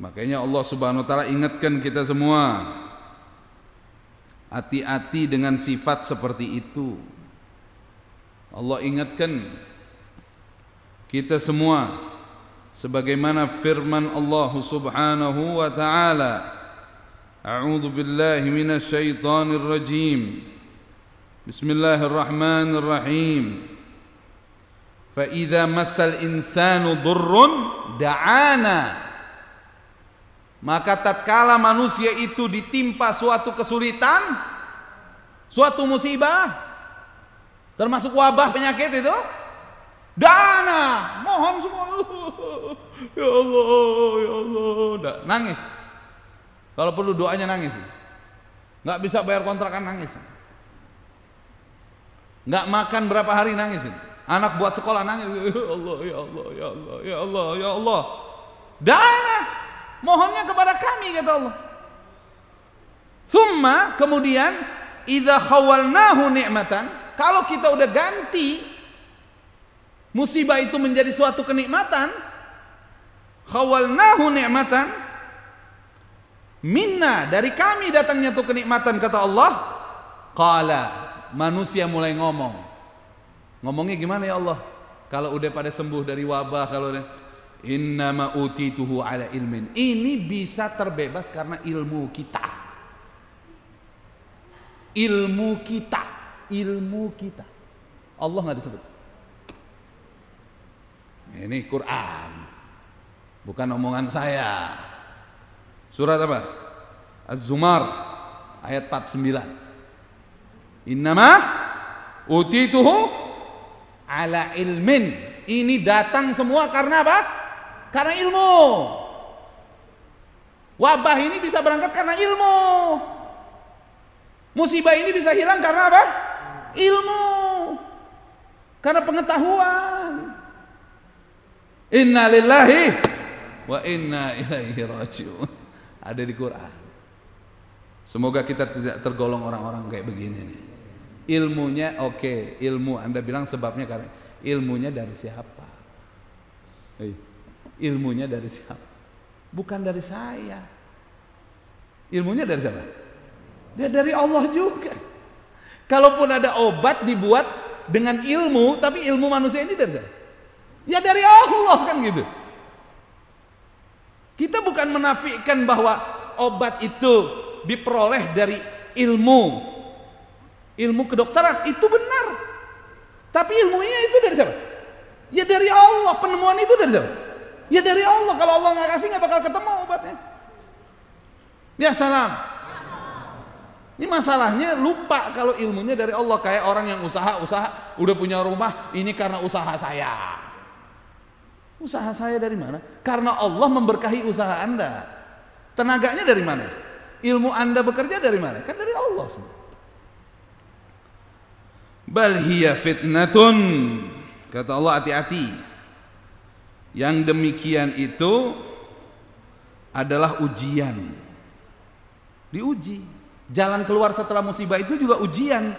Makanya Allah Subhanahu wa taala ingatkan kita semua hati-hati dengan sifat seperti itu. Allah ingatkan kita semua sebagaimana firman Allah Subhanahu wa taala A'udzu billahi minasyaitonir rajim Bismillahirrahmanirrahim Fa idza masal insanu durrun da'ana Maka tatkala manusia itu ditimpa suatu kesulitan, suatu musibah, termasuk wabah penyakit itu, dana, mohon semua. Ya Allah, ya Allah, nangis. Kalau perlu doanya nangis. Nggak bisa bayar kontrakan nangis. Nggak makan berapa hari nangis. Anak buat sekolah nangis. Ya Allah, ya Allah, ya Allah, ya Allah, ya Allah. Dana Mohonnya kepada kami kata Allah. Thumma kemudian idza khawalnahu nikmatan. kalau kita udah ganti musibah itu menjadi suatu kenikmatan, khawalnahu nikmatan. minna dari kami datangnya tuh kenikmatan kata Allah. Qala manusia mulai ngomong. Ngomongnya gimana ya Allah? Kalau udah pada sembuh dari wabah, kalau udah Innama utituhu ala ilmin. Ini bisa terbebas karena ilmu kita. Ilmu kita, ilmu kita. Allah nggak disebut. Ini Quran. Bukan omongan saya. Surat apa? Az-Zumar ayat 49. Innama utituhu ala ilmin. Ini datang semua karena apa? Karena ilmu. Wabah ini bisa berangkat karena ilmu. Musibah ini bisa hilang karena apa? Ilmu. Karena pengetahuan. Inna lillahi wa inna ilaihi rajiun. Ada di Quran. Semoga kita tidak tergolong orang-orang kayak begini nih. Ilmunya oke, okay. ilmu Anda bilang sebabnya karena ilmunya dari siapa? Hey. Iya. Ilmunya dari siapa? Bukan dari saya. Ilmunya dari siapa? Dia dari Allah juga. Kalaupun ada obat dibuat dengan ilmu, tapi ilmu manusia ini dari siapa? Ya dari Allah kan gitu. Kita bukan menafikan bahwa obat itu diperoleh dari ilmu. Ilmu kedokteran itu benar. Tapi ilmunya itu dari siapa? Ya dari Allah, penemuan itu dari siapa? Ya dari Allah. Kalau Allah nggak kasih nggak bakal ketemu obatnya. Ya salam. Ini masalahnya lupa kalau ilmunya dari Allah kayak orang yang usaha-usaha udah punya rumah ini karena usaha saya. Usaha saya dari mana? Karena Allah memberkahi usaha Anda. Tenaganya dari mana? Ilmu Anda bekerja dari mana? Kan dari Allah semua. Bal hiya fitnatun. Kata Allah hati-hati. Yang demikian itu adalah ujian. Diuji. Jalan keluar setelah musibah itu juga ujian.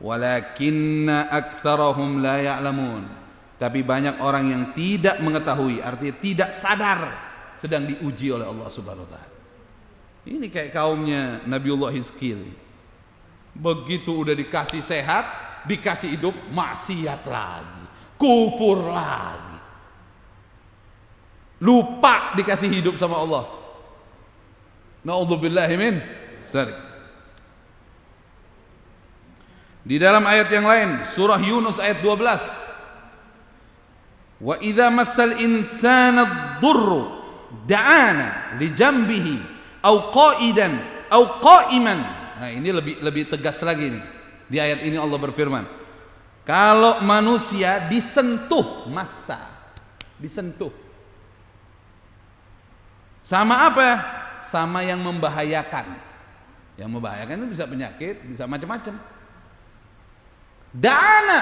Walakinna aktsarahum la ya'lamun. Tapi banyak orang yang tidak mengetahui, artinya tidak sadar sedang diuji oleh Allah Subhanahu wa taala. Ini kayak kaumnya Nabiullah Hizkil. Begitu udah dikasih sehat, dikasih hidup maksiat lagi, kufur lagi Lupa dikasih hidup sama Allah. Na'udzubillahi min Di dalam ayat yang lain, surah Yunus ayat 12. Wa idza massal insana ad da'ana li jambihi au qa'idan au qa'iman. Nah, ini lebih lebih tegas lagi nih. Di ayat ini Allah berfirman, kalau manusia disentuh masa, disentuh sama apa? Sama yang membahayakan. Yang membahayakan itu bisa penyakit, bisa macam-macam. Dana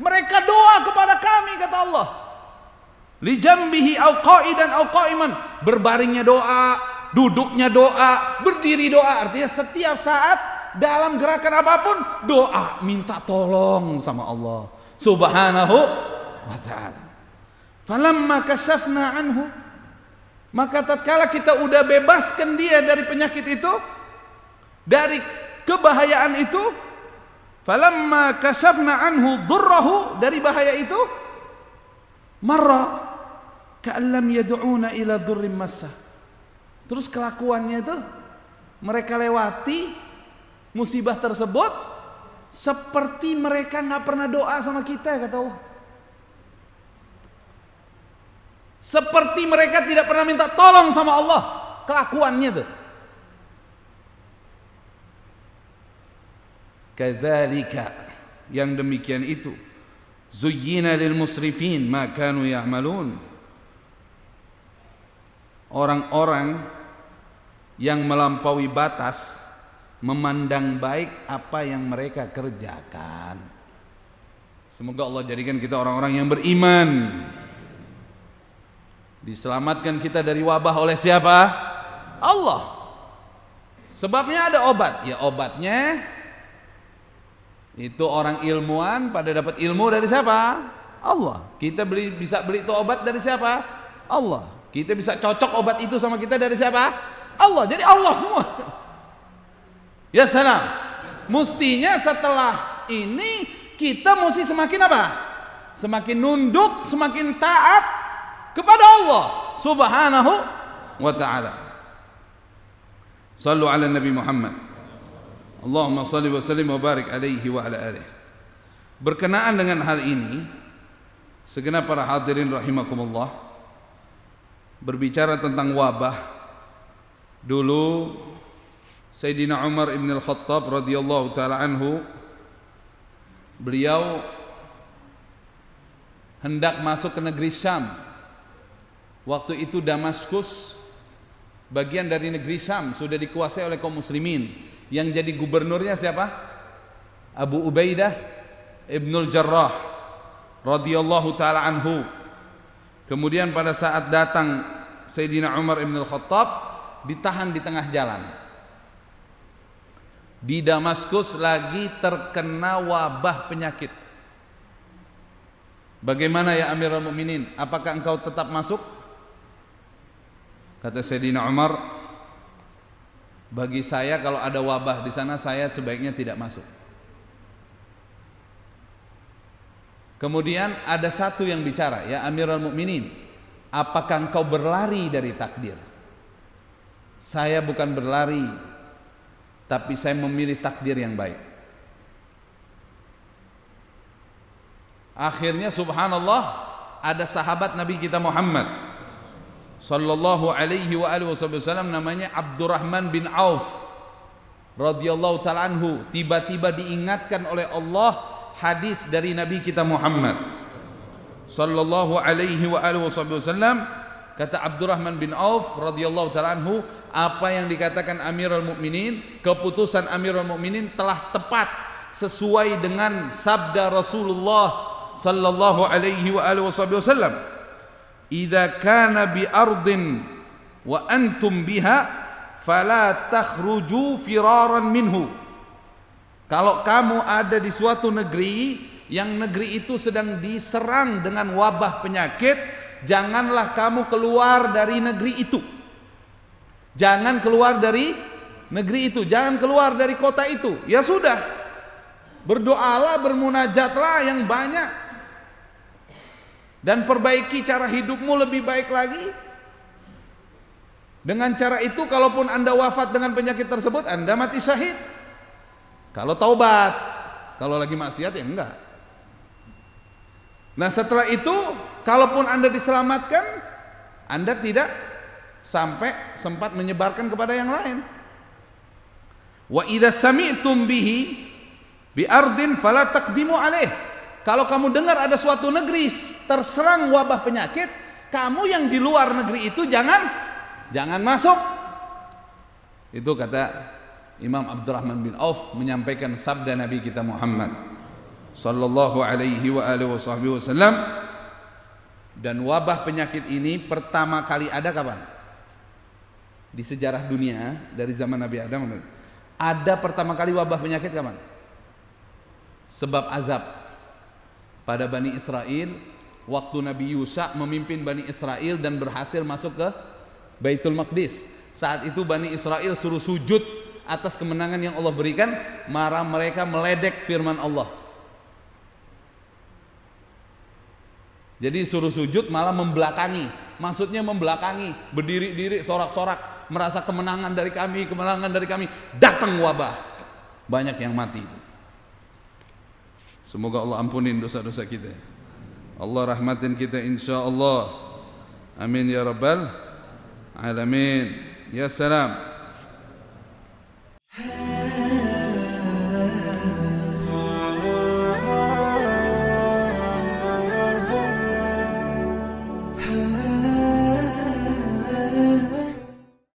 Mereka doa kepada kami kata Allah. Lijambihi auqai dan auqaiman, Berbaringnya doa, duduknya doa, berdiri doa. Artinya setiap saat dalam gerakan apapun doa minta tolong sama Allah. Subhanahu wa ta'ala. Falamma kashafna anhu maka tatkala kita udah bebaskan dia dari penyakit itu, dari kebahayaan itu, falamma kasafna anhu durrahu dari bahaya itu, marra ka'allam yad'una ila durrim massa. Terus kelakuannya itu mereka lewati musibah tersebut seperti mereka nggak pernah doa sama kita kata Allah. Seperti mereka tidak pernah minta tolong sama Allah. Kelakuannya tuh. Kadzalika yang demikian itu zuyyina lil musrifin ma kanu ya'malun. Orang-orang yang melampaui batas memandang baik apa yang mereka kerjakan. Semoga Allah jadikan kita orang-orang yang beriman. Diselamatkan kita dari wabah oleh siapa? Allah. Sebabnya ada obat. Ya obatnya itu orang ilmuwan pada dapat ilmu dari siapa? Allah. Kita beli bisa beli itu obat dari siapa? Allah. Kita bisa cocok obat itu sama kita dari siapa? Allah. Jadi Allah semua. Ya salam. Mestinya setelah ini kita mesti semakin apa? Semakin nunduk, semakin taat kepada Allah Subhanahu wa taala. Sallu ala Nabi Muhammad. Allahumma salli wa sallim wa barik alaihi wa ala alihi. Berkenaan dengan hal ini, segenap para hadirin rahimakumullah berbicara tentang wabah. Dulu Sayyidina Umar ibn al-Khattab radhiyallahu taala anhu beliau hendak masuk ke negeri Syam Waktu itu Damaskus bagian dari negeri Syam sudah dikuasai oleh kaum muslimin. Yang jadi gubernurnya siapa? Abu Ubaidah Ibnul Jarrah radhiyallahu taala anhu. Kemudian pada saat datang Sayyidina Umar ibnul Khattab ditahan di tengah jalan. Di Damaskus lagi terkena wabah penyakit. Bagaimana ya Amirul Mukminin? Apakah engkau tetap masuk? Kata Sayyidina Umar, bagi saya kalau ada wabah di sana saya sebaiknya tidak masuk. Kemudian ada satu yang bicara, ya Amirul Mukminin, apakah engkau berlari dari takdir? Saya bukan berlari, tapi saya memilih takdir yang baik. Akhirnya subhanallah ada sahabat Nabi kita Muhammad sallallahu alaihi wa alihi wasallam namanya Abdurrahman bin Auf radhiyallahu taala anhu tiba-tiba diingatkan oleh Allah hadis dari nabi kita Muhammad sallallahu alaihi wa alihi wasallam kata Abdurrahman bin Auf radhiyallahu taala anhu apa yang dikatakan Amirul Mukminin keputusan Amirul Mukminin telah tepat sesuai dengan sabda Rasulullah sallallahu alaihi wa alihi wasallam إذا كان بأرض وأنتم بها فلا تخرجوا فرارا منه. kalau kamu ada di suatu negeri yang negeri itu sedang diserang dengan wabah penyakit janganlah kamu keluar dari negeri itu jangan keluar dari negeri itu jangan keluar dari kota itu ya sudah berdoalah bermunajatlah yang banyak dan perbaiki cara hidupmu lebih baik lagi. Dengan cara itu kalaupun Anda wafat dengan penyakit tersebut, Anda mati syahid. Kalau taubat, kalau lagi maksiat ya enggak. Nah, setelah itu kalaupun Anda diselamatkan, Anda tidak sampai sempat menyebarkan kepada yang lain. Wa idza sami'tum bihi bi ardin fala taqdimu kalau kamu dengar ada suatu negeri terserang wabah penyakit, kamu yang di luar negeri itu jangan jangan masuk. Itu kata Imam Abdurrahman bin Auf menyampaikan sabda Nabi kita Muhammad sallallahu alaihi wa alihi wasallam dan wabah penyakit ini pertama kali ada kapan? Di sejarah dunia dari zaman Nabi Adam ada pertama kali wabah penyakit kapan? Sebab azab pada Bani Israel waktu Nabi Yusa memimpin Bani Israel dan berhasil masuk ke Baitul Maqdis saat itu Bani Israel suruh sujud atas kemenangan yang Allah berikan marah mereka meledek firman Allah jadi suruh sujud malah membelakangi maksudnya membelakangi berdiri-diri sorak-sorak merasa kemenangan dari kami kemenangan dari kami datang wabah banyak yang mati itu Semoga Allah ampunin dosa-dosa kita. Allah rahmatin kita insya Allah. Amin ya rabbal alamin. Ya salam.